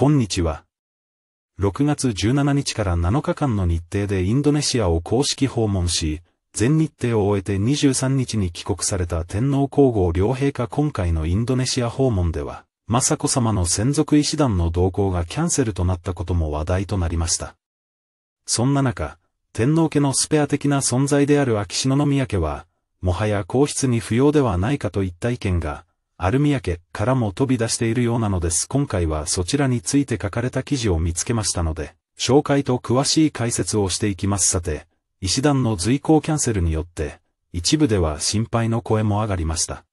こんにちは、6月17日から7日間の日程でインドネシアを公式訪問し、全日程を終えて23日に帰国された天皇皇后両陛下今回のインドネシア訪問では、雅子様の専属医師団の同行がキャンセルとなったことも話題となりました。そんな中、天皇家のスペア的な存在である秋篠宮家は、もはや皇室に不要ではないかといった意見が、アルミヤ家からも飛び出しているようなのです。今回はそちらについて書かれた記事を見つけましたので、紹介と詳しい解説をしていきます。さて、石段の随行キャンセルによって、一部では心配の声も上がりました。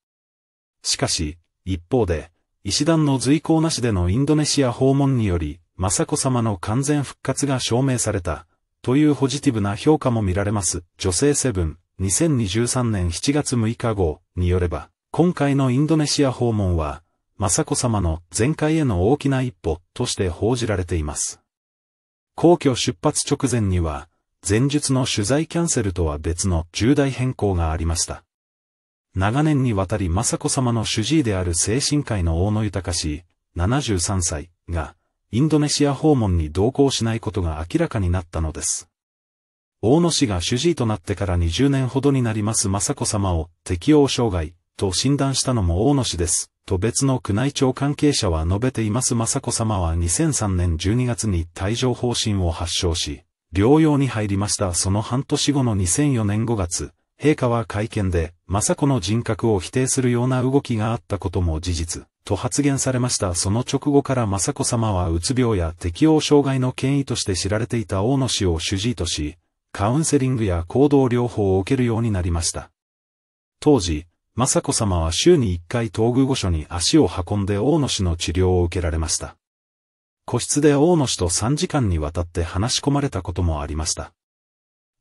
しかし、一方で、石段の随行なしでのインドネシア訪問により、雅子様の完全復活が証明された、というポジティブな評価も見られます。女性セブン、2023年7月6日号によれば、今回のインドネシア訪問は、雅子様の前回への大きな一歩として報じられています。皇居出発直前には、前述の取材キャンセルとは別の重大変更がありました。長年にわたり雅子様の主治医である精神科医の大野豊氏、73歳が、インドネシア訪問に同行しないことが明らかになったのです。大野氏が主治医となってから20年ほどになります雅子様を適応障害と診断したのも大野氏です、と別の宮内庁関係者は述べています雅子様は2003年12月に帯状方針を発症し、療養に入りましたその半年後の2004年5月、陛下は会見で、雅子の人格を否定するような動きがあったことも事実、と発言されましたその直後から雅子様はうつ病や適応障害の権威として知られていた大野氏を主治医とし、カウンセリングや行動療法を受けるようになりました。当時、雅子さまは週に一回東宮御所に足を運んで大野氏の治療を受けられました。個室で大野氏と3時間にわたって話し込まれたこともありました。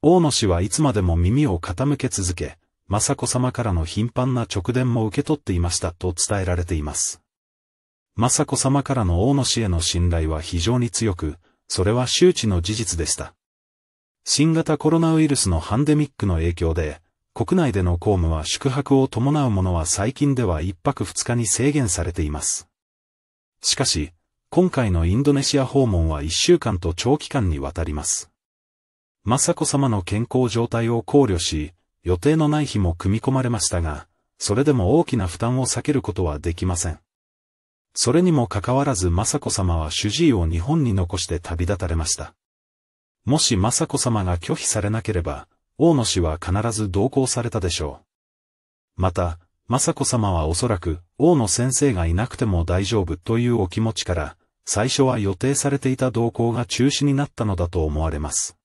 大野氏はいつまでも耳を傾け続け、雅子さまからの頻繁な直伝も受け取っていましたと伝えられています。雅子さまからの大野氏への信頼は非常に強く、それは周知の事実でした。新型コロナウイルスのハンデミックの影響で、国内での公務は宿泊を伴うものは最近では一泊二日に制限されています。しかし、今回のインドネシア訪問は一週間と長期間にわたります。雅子様の健康状態を考慮し、予定のない日も組み込まれましたが、それでも大きな負担を避けることはできません。それにもかかわらず雅子様は主治医を日本に残して旅立たれました。もし雅子様が拒否されなければ、大野氏は必ず同行されたでしょう。また、雅子様はおそらく、大野先生がいなくても大丈夫というお気持ちから、最初は予定されていた同行が中止になったのだと思われます。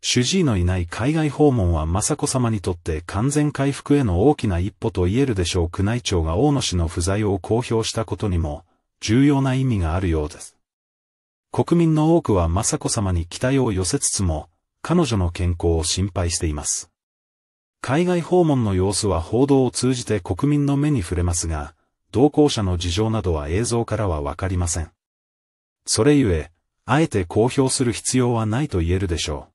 主治医のいない海外訪問は雅子様にとって完全回復への大きな一歩と言えるでしょう宮内庁が大野氏の不在を公表したことにも、重要な意味があるようです。国民の多くは雅子様に期待を寄せつつも、彼女の健康を心配しています。海外訪問の様子は報道を通じて国民の目に触れますが、同行者の事情などは映像からはわかりません。それゆえ、あえて公表する必要はないと言えるでしょう。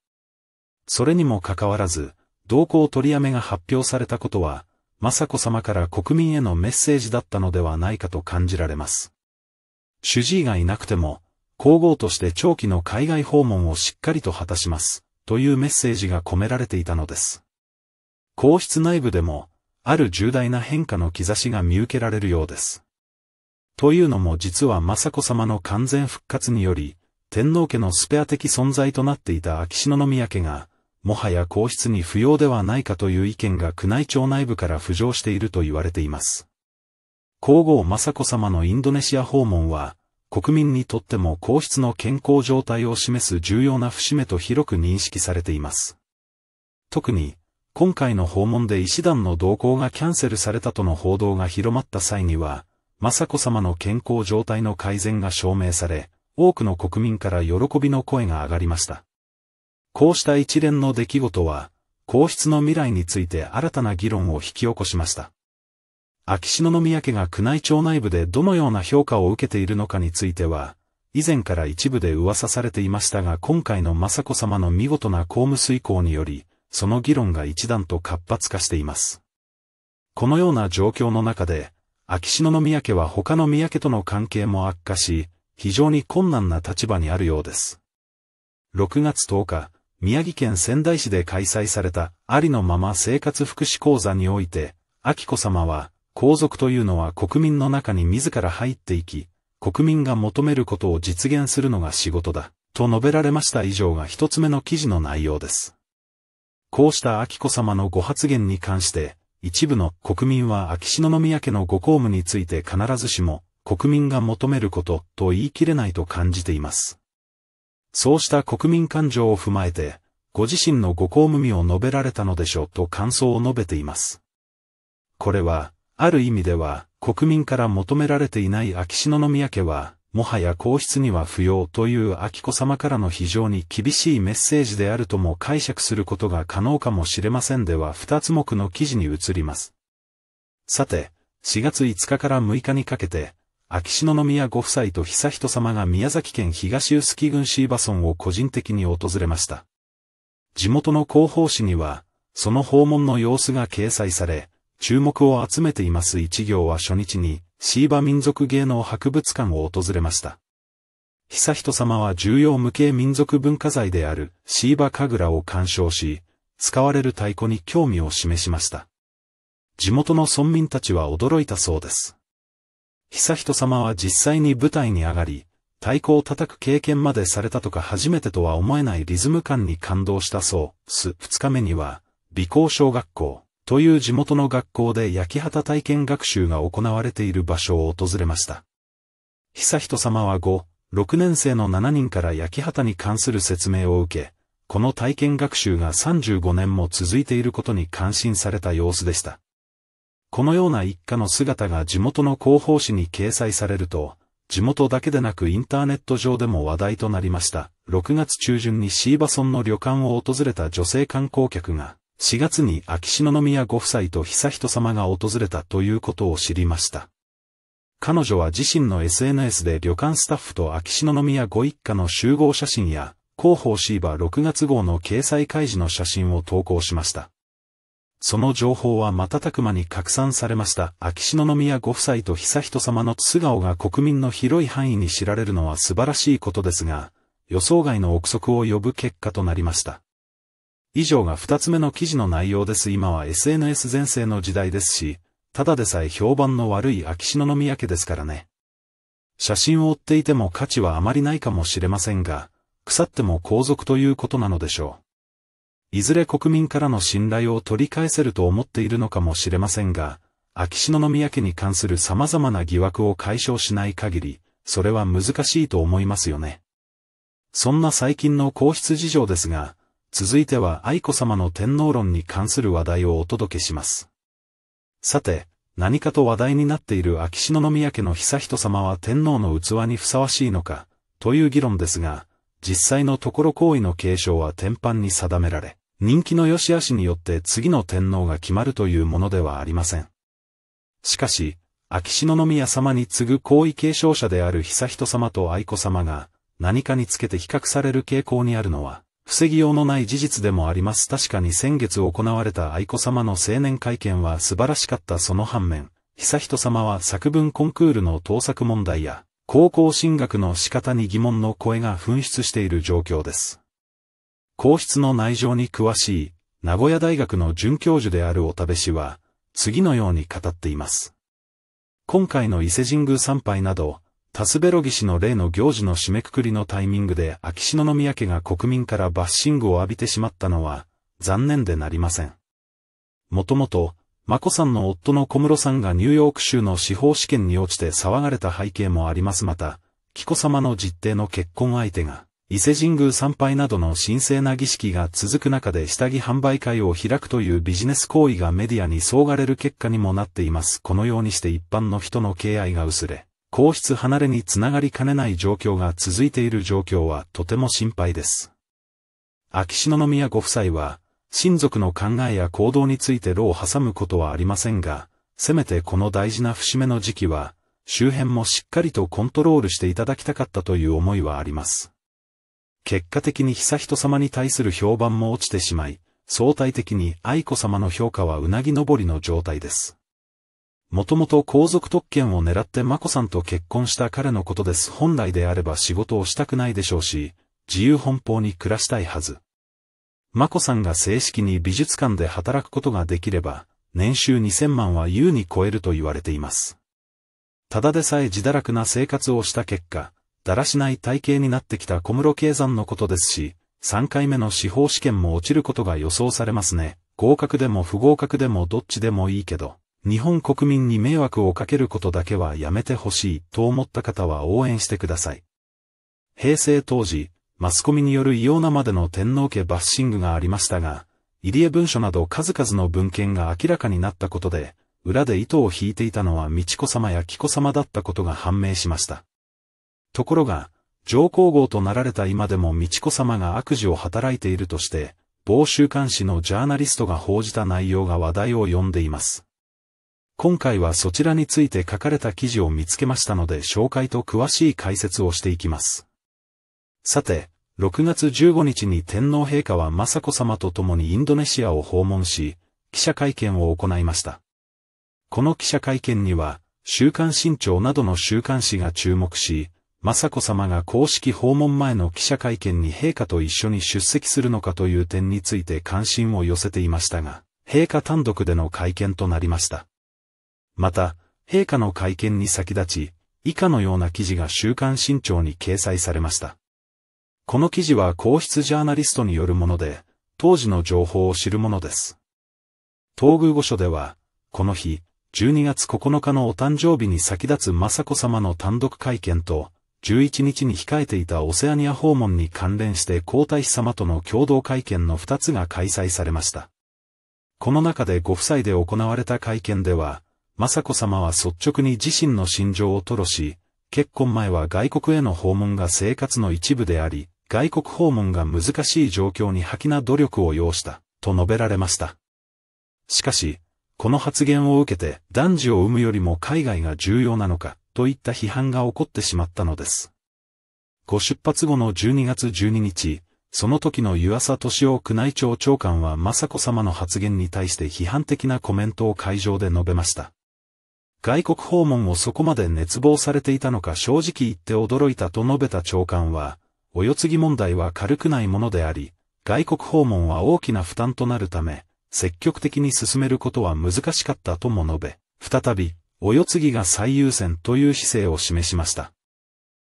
それにもかかわらず、同行取りやめが発表されたことは、雅子様から国民へのメッセージだったのではないかと感じられます。主治医がいなくても、皇后として長期の海外訪問をしっかりと果たします。というメッセージが込められていたのです。皇室内部でも、ある重大な変化の兆しが見受けられるようです。というのも実は雅子さまの完全復活により、天皇家のスペア的存在となっていた秋篠宮家が、もはや皇室に不要ではないかという意見が宮内庁内部から浮上していると言われています。皇后雅子さまのインドネシア訪問は、国民にとっても皇室の健康状態を示す重要な節目と広く認識されています。特に、今回の訪問で医師団の同行がキャンセルされたとの報道が広まった際には、雅子様の健康状態の改善が証明され、多くの国民から喜びの声が上がりました。こうした一連の出来事は、皇室の未来について新たな議論を引き起こしました。秋篠宮家が宮内庁内部でどのような評価を受けているのかについては、以前から一部で噂されていましたが今回の雅子様の見事な公務遂行により、その議論が一段と活発化しています。このような状況の中で、秋篠宮家は他の宮家との関係も悪化し、非常に困難な立場にあるようです。6月10日、宮城県仙台市で開催されたありのまま生活福祉講座において、秋子様は、皇族というのは国民の中に自ら入っていき、国民が求めることを実現するのが仕事だ、と述べられました以上が一つ目の記事の内容です。こうした秋子様のご発言に関して、一部の国民は秋篠宮家のご公務について必ずしも、国民が求めることと言い切れないと感じています。そうした国民感情を踏まえて、ご自身のご公務味を述べられたのでしょうと感想を述べています。これは、ある意味では、国民から求められていない秋篠宮家は、もはや皇室には不要という秋子様からの非常に厳しいメッセージであるとも解釈することが可能かもしれませんでは二つ目の記事に移ります。さて、4月5日から6日にかけて、秋篠宮ご夫妻と悠仁様が宮崎県東臼杵郡シーバソンを個人的に訪れました。地元の広報誌には、その訪問の様子が掲載され、注目を集めています一行は初日に、シーバ民族芸能博物館を訪れました。悠仁さまは重要無形民族文化財であるシーバ神楽を鑑賞し、使われる太鼓に興味を示しました。地元の村民たちは驚いたそうです。悠仁さまは実際に舞台に上がり、太鼓を叩く経験までされたとか初めてとは思えないリズム感に感動したそう。す、二日目には、美工小学校、という地元の学校で焼き畑体験学習が行われている場所を訪れました。悠仁さまは5、6年生の7人から焼き畑に関する説明を受け、この体験学習が35年も続いていることに感心された様子でした。このような一家の姿が地元の広報誌に掲載されると、地元だけでなくインターネット上でも話題となりました。6月中旬にシーバソンの旅館を訪れた女性観光客が、4月に秋篠宮ご夫妻と悠仁さまが訪れたということを知りました。彼女は自身の SNS で旅館スタッフと秋篠宮ご一家の集合写真や、広報シーバー6月号の掲載開示の写真を投稿しました。その情報は瞬く間に拡散されました。秋篠宮ご夫妻と悠仁さまの素顔が国民の広い範囲に知られるのは素晴らしいことですが、予想外の憶測を呼ぶ結果となりました。以上が二つ目の記事の内容です今は SNS 全盛の時代ですし、ただでさえ評判の悪い秋篠宮家ですからね。写真を追っていても価値はあまりないかもしれませんが、腐っても皇族ということなのでしょう。いずれ国民からの信頼を取り返せると思っているのかもしれませんが、秋篠宮家に関する様々な疑惑を解消しない限り、それは難しいと思いますよね。そんな最近の皇室事情ですが、続いては愛子様の天皇論に関する話題をお届けします。さて、何かと話題になっている秋篠宮家の悠仁様は天皇の器にふさわしいのか、という議論ですが、実際のところ行為の継承は天般に定められ、人気の良し悪しによって次の天皇が決まるというものではありません。しかし、秋篠宮様に次ぐ皇位継承者である悠仁様と愛子様が、何かにつけて比較される傾向にあるのは、防ぎようのない事実でもあります。確かに先月行われた愛子様の青年会見は素晴らしかったその反面、悠仁様は作文コンクールの盗作問題や、高校進学の仕方に疑問の声が噴出している状況です。皇室の内情に詳しい、名古屋大学の准教授であるおたべ氏は、次のように語っています。今回の伊勢神宮参拝など、タスベロギ氏の例の行事の締めくくりのタイミングで秋篠宮家が国民からバッシングを浴びてしまったのは、残念でなりません。もともと、マ子さんの夫の小室さんがニューヨーク州の司法試験に落ちて騒がれた背景もありますまた、紀子様の実定の結婚相手が、伊勢神宮参拝などの神聖な儀式が続く中で下着販売会を開くというビジネス行為がメディアにそがれる結果にもなっています。このようにして一般の人の敬愛が薄れ、皇室離れにつながりかねない状況が続いている状況はとても心配です。秋篠宮ご夫妻は、親族の考えや行動について牢を挟むことはありませんが、せめてこの大事な節目の時期は、周辺もしっかりとコントロールしていただきたかったという思いはあります。結果的に悠仁さまに対する評判も落ちてしまい、相対的に愛子さまの評価はうなぎ登りの状態です。もともと皇族特権を狙って眞子さんと結婚した彼のことです。本来であれば仕事をしたくないでしょうし、自由奔放に暮らしたいはず。眞子さんが正式に美術館で働くことができれば、年収2000万は優に超えると言われています。ただでさえ自堕落な生活をした結果、だらしない体型になってきた小室圭山のことですし、3回目の司法試験も落ちることが予想されますね。合格でも不合格でもどっちでもいいけど。日本国民に迷惑をかけることだけはやめてほしいと思った方は応援してください。平成当時、マスコミによる異様なまでの天皇家バッシングがありましたが、入江文書など数々の文献が明らかになったことで、裏で糸を引いていたのは美智子様や紀子様だったことが判明しました。ところが、上皇后となられた今でも美智子様が悪事を働いているとして、某週刊誌のジャーナリストが報じた内容が話題を呼んでいます。今回はそちらについて書かれた記事を見つけましたので紹介と詳しい解説をしていきます。さて、6月15日に天皇陛下は雅子さまと共にインドネシアを訪問し、記者会見を行いました。この記者会見には、週刊新潮などの週刊誌が注目し、雅子さまが公式訪問前の記者会見に陛下と一緒に出席するのかという点について関心を寄せていましたが、陛下単独での会見となりました。また、陛下の会見に先立ち、以下のような記事が週刊新潮に掲載されました。この記事は皇室ジャーナリストによるもので、当時の情報を知るものです。東宮御所では、この日、12月9日のお誕生日に先立つ雅子様の単独会見と、11日に控えていたオセアニア訪問に関連して皇太子様との共同会見の2つが開催されました。この中でご夫妻で行われた会見では、雅子さまは率直に自身の心情を吐露し、結婚前は外国への訪問が生活の一部であり、外国訪問が難しい状況に吐きな努力を要した、と述べられました。しかし、この発言を受けて男児を産むよりも海外が重要なのか、といった批判が起こってしまったのです。ご出発後の12月12日、その時の湯浅敏夫宮内庁長官は雅子さまの発言に対して批判的なコメントを会場で述べました。外国訪問をそこまで熱望されていたのか正直言って驚いたと述べた長官は、お世継ぎ問題は軽くないものであり、外国訪問は大きな負担となるため、積極的に進めることは難しかったとも述べ、再び、お世継ぎが最優先という姿勢を示しました。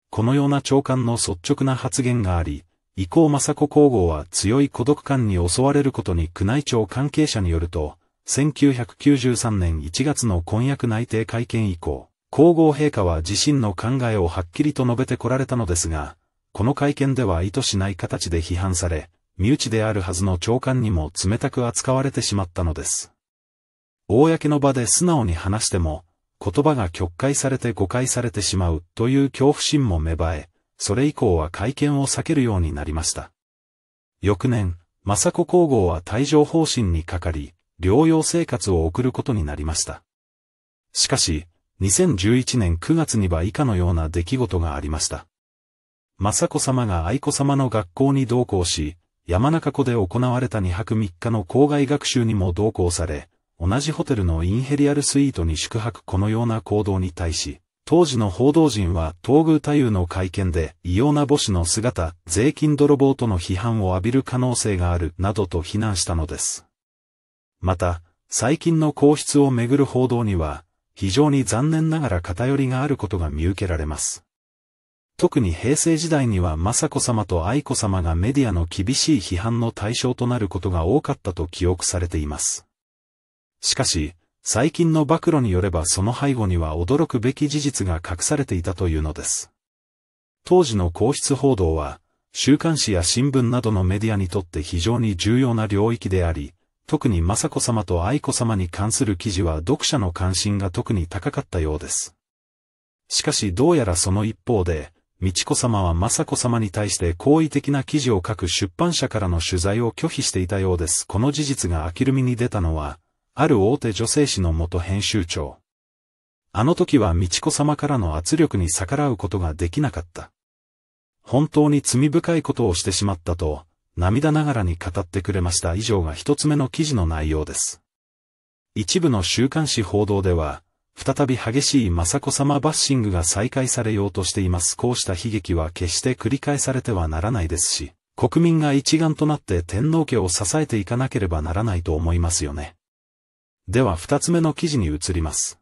このような長官の率直な発言があり、伊藤雅子皇后は強い孤独感に襲われることに宮内庁関係者によると、1993年1月の婚約内定会見以降、皇后陛下は自身の考えをはっきりと述べてこられたのですが、この会見では意図しない形で批判され、身内であるはずの長官にも冷たく扱われてしまったのです。公の場で素直に話しても、言葉が曲解されて誤解されてしまうという恐怖心も芽生え、それ以降は会見を避けるようになりました。翌年、雅子皇后は帯状方針にかかり、療養生活を送ることになりました。しかし、2011年9月には以下のような出来事がありました。雅子様が愛子様の学校に同行し、山中湖で行われた2泊3日の校外学習にも同行され、同じホテルのインヘリアルスイートに宿泊このような行動に対し、当時の報道陣は東宮太夫の会見で異様な母子の姿、税金泥棒との批判を浴びる可能性があるなどと非難したのです。また、最近の皇室をめぐる報道には、非常に残念ながら偏りがあることが見受けられます。特に平成時代には雅子様と愛子様がメディアの厳しい批判の対象となることが多かったと記憶されています。しかし、最近の暴露によればその背後には驚くべき事実が隠されていたというのです。当時の皇室報道は、週刊誌や新聞などのメディアにとって非常に重要な領域であり、特に雅子様と愛子様に関する記事は読者の関心が特に高かったようです。しかしどうやらその一方で、美智子様は雅子様に対して好意的な記事を書く出版社からの取材を拒否していたようです。この事実が明るみに出たのは、ある大手女性誌の元編集長。あの時は美智子様からの圧力に逆らうことができなかった。本当に罪深いことをしてしまったと、涙ながらに語ってくれました以上が一つ目の記事の内容です。一部の週刊誌報道では、再び激しい雅子様バッシングが再開されようとしています。こうした悲劇は決して繰り返されてはならないですし、国民が一丸となって天皇家を支えていかなければならないと思いますよね。では二つ目の記事に移ります。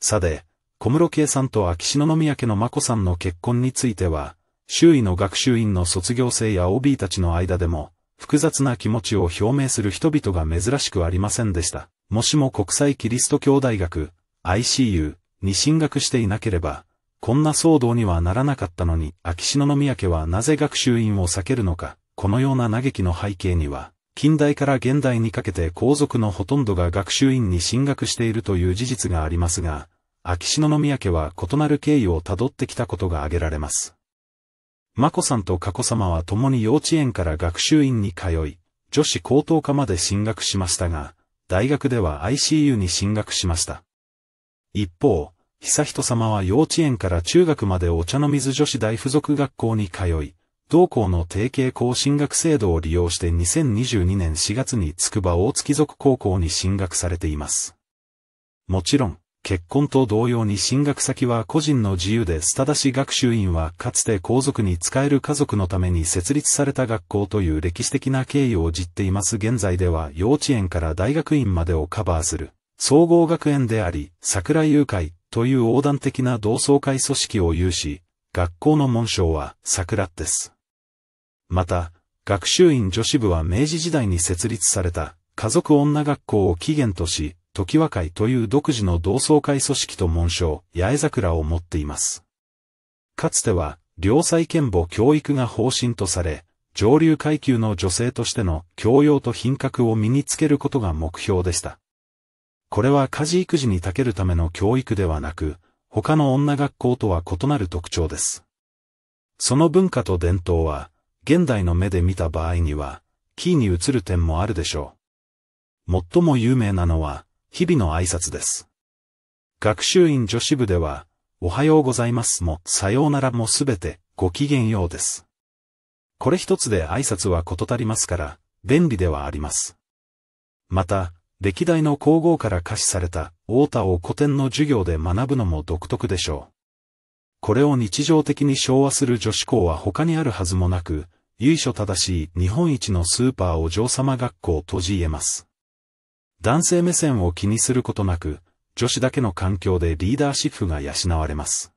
さて、小室圭さんと秋篠宮家の眞子さんの結婚については、周囲の学習院の卒業生や OB たちの間でも、複雑な気持ちを表明する人々が珍しくありませんでした。もしも国際キリスト教大学、ICU に進学していなければ、こんな騒動にはならなかったのに、秋篠宮家はなぜ学習院を避けるのか、このような嘆きの背景には、近代から現代にかけて皇族のほとんどが学習院に進学しているという事実がありますが、秋篠宮家は異なる経緯をたどってきたことが挙げられます。マ子さんと佳子さまは共に幼稚園から学習院に通い、女子高等科まで進学しましたが、大学では ICU に進学しました。一方、悠仁さまは幼稚園から中学までお茶の水女子大附属学校に通い、同校の提携校進学制度を利用して2022年4月に筑波大月属高校に進学されています。もちろん、結婚と同様に進学先は個人の自由ですただし学習院はかつて皇族に仕える家族のために設立された学校という歴史的な経緯を実っています現在では幼稚園から大学院までをカバーする総合学園であり桜友会という横断的な同窓会組織を有し学校の紋章は桜です。また、学習院女子部は明治時代に設立された家族女学校を起源とし、時和会という独自の同窓会組織と紋章、八重桜を持っています。かつては、良妻賢母教育が方針とされ、上流階級の女性としての教養と品格を身につけることが目標でした。これは家事育児に長けるための教育ではなく、他の女学校とは異なる特徴です。その文化と伝統は、現代の目で見た場合には、キーに移る点もあるでしょう。最も有名なのは、日々の挨拶です。学習院女子部では、おはようございますも、さようならもすべて、ごきげんようです。これ一つで挨拶はこと足りますから、便利ではあります。また、歴代の皇后から可視された、王太を古典の授業で学ぶのも独特でしょう。これを日常的に昭和する女子校は他にあるはずもなく、由緒正しい日本一のスーパーを嬢様学校とじえます。男性目線を気にすることなく、女子だけの環境でリーダーシップが養われます。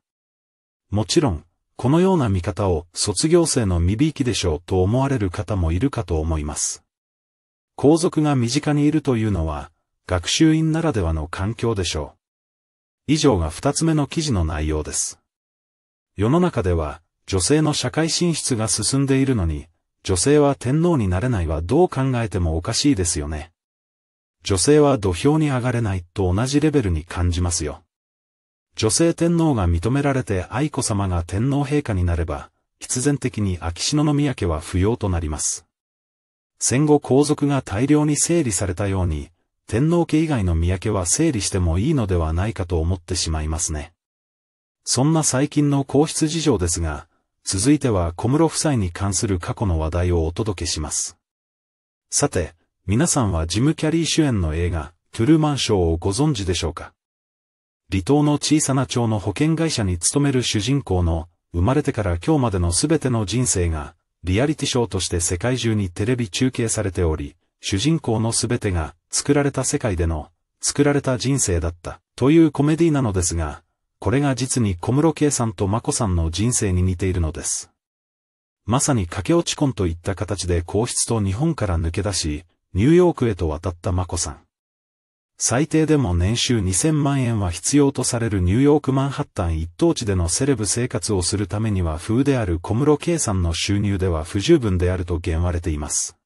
もちろん、このような見方を卒業生の未びきでしょうと思われる方もいるかと思います。皇族が身近にいるというのは、学習院ならではの環境でしょう。以上が二つ目の記事の内容です。世の中では、女性の社会進出が進んでいるのに、女性は天皇になれないはどう考えてもおかしいですよね。女性は土俵に上がれないと同じレベルに感じますよ。女性天皇が認められて愛子様が天皇陛下になれば、必然的に秋篠宮家は不要となります。戦後皇族が大量に整理されたように、天皇家以外の宮家は整理してもいいのではないかと思ってしまいますね。そんな最近の皇室事情ですが、続いては小室夫妻に関する過去の話題をお届けします。さて、皆さんはジム・キャリー主演の映画、トゥルーマンショーをご存知でしょうか離島の小さな町の保険会社に勤める主人公の、生まれてから今日までの全ての人生が、リアリティショーとして世界中にテレビ中継されており、主人公の全てが、作られた世界での、作られた人生だった、というコメディなのですが、これが実に小室圭さんと眞子さんの人生に似ているのです。まさに駆け落ち婚といった形で皇室と日本から抜け出し、ニューヨークへと渡ったマ子さん。最低でも年収2000万円は必要とされるニューヨークマンハッタン一等地でのセレブ生活をするためには風である小室圭さんの収入では不十分であると言われています。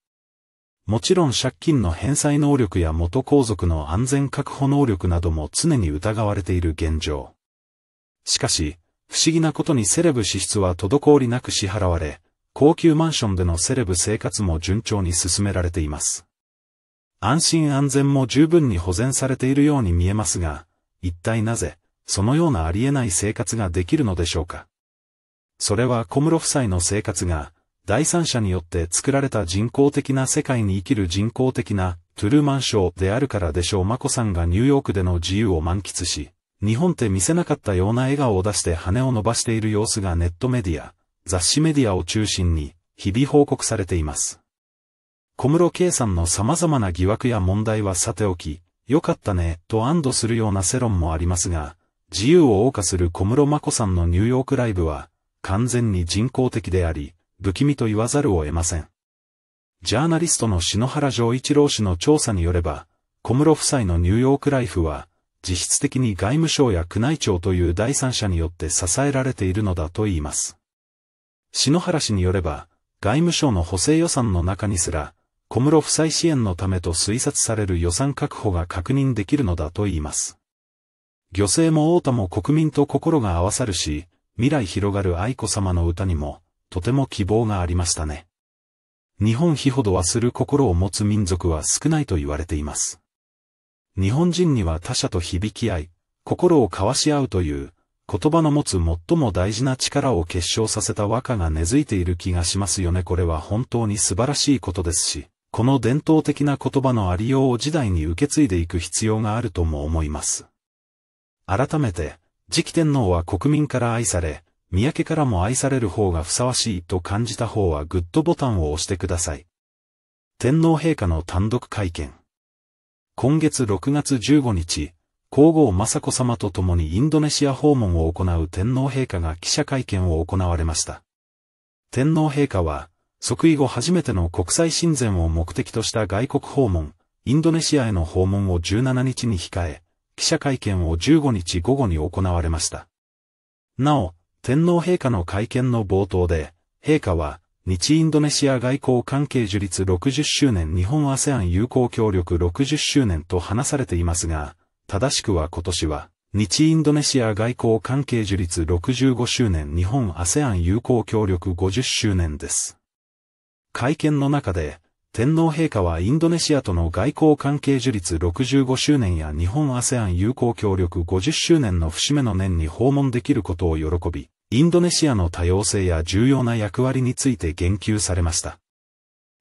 もちろん借金の返済能力や元皇族の安全確保能力なども常に疑われている現状。しかし、不思議なことにセレブ支出は滞りなく支払われ、高級マンションでのセレブ生活も順調に進められています。安心安全も十分に保全されているように見えますが、一体なぜ、そのようなありえない生活ができるのでしょうか。それは小室夫妻の生活が、第三者によって作られた人工的な世界に生きる人工的なトゥルーマンショーであるからでしょう。マコさんがニューヨークでの自由を満喫し、日本って見せなかったような笑顔を出して羽を伸ばしている様子がネットメディア、雑誌メディアを中心に日々報告されています。小室圭さんの様々な疑惑や問題はさておき、よかったね、と安堵するような世論もありますが、自由を謳歌する小室眞子さんのニューヨークライブは、完全に人工的であり、不気味と言わざるを得ません。ジャーナリストの篠原城一郎氏の調査によれば、小室夫妻のニューヨークライフは、実質的に外務省や宮内庁という第三者によって支えられているのだと言います。篠原氏によれば、外務省の補正予算の中にすら、小室夫妻支援のためと推察される予算確保が確認できるのだと言います。漁政も太田も国民と心が合わさるし、未来広がる愛子様の歌にも、とても希望がありましたね。日本日ほどはする心を持つ民族は少ないと言われています。日本人には他者と響き合い、心を交わし合うという、言葉の持つ最も大事な力を結晶させた和歌が根付いている気がしますよね。これは本当に素晴らしいことですし。この伝統的な言葉のありようを時代に受け継いでいく必要があるとも思います。改めて、次期天皇は国民から愛され、三宅からも愛される方がふさわしいと感じた方はグッドボタンを押してください。天皇陛下の単独会見。今月6月15日、皇后雅子様と共にインドネシア訪問を行う天皇陛下が記者会見を行われました。天皇陛下は、即位後初めての国際親善を目的とした外国訪問、インドネシアへの訪問を17日に控え、記者会見を15日午後に行われました。なお、天皇陛下の会見の冒頭で、陛下は、日インドネシア外交関係樹立60周年日本アセアン友好協力60周年と話されていますが、正しくは今年は、日インドネシア外交関係樹立65周年日本アセアン友好協力50周年です。会見の中で、天皇陛下はインドネシアとの外交関係樹立65周年や日本 ASEAN 友好協力50周年の節目の年に訪問できることを喜び、インドネシアの多様性や重要な役割について言及されました。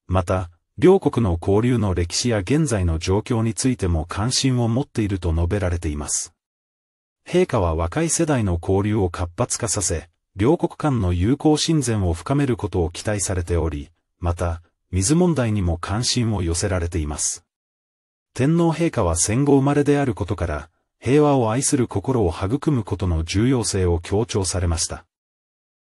また、両国の交流の歴史や現在の状況についても関心を持っていると述べられています。陛下は若い世代の交流を活発化させ、両国間の友好親善を深めることを期待されており、また、水問題にも関心を寄せられています。天皇陛下は戦後生まれであることから、平和を愛する心を育むことの重要性を強調されました。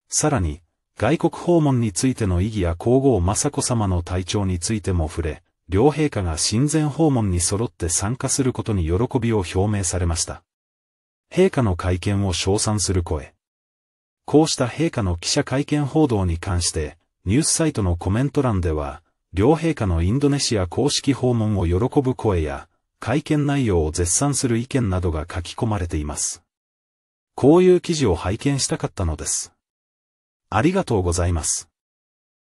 さらに、外国訪問についての意義や皇后雅子様の体調についても触れ、両陛下が親善訪問に揃って参加することに喜びを表明されました。陛下の会見を称賛する声。こうした陛下の記者会見報道に関して、ニュースサイトのコメント欄では、両陛下のインドネシア公式訪問を喜ぶ声や、会見内容を絶賛する意見などが書き込まれています。こういう記事を拝見したかったのです。ありがとうございます。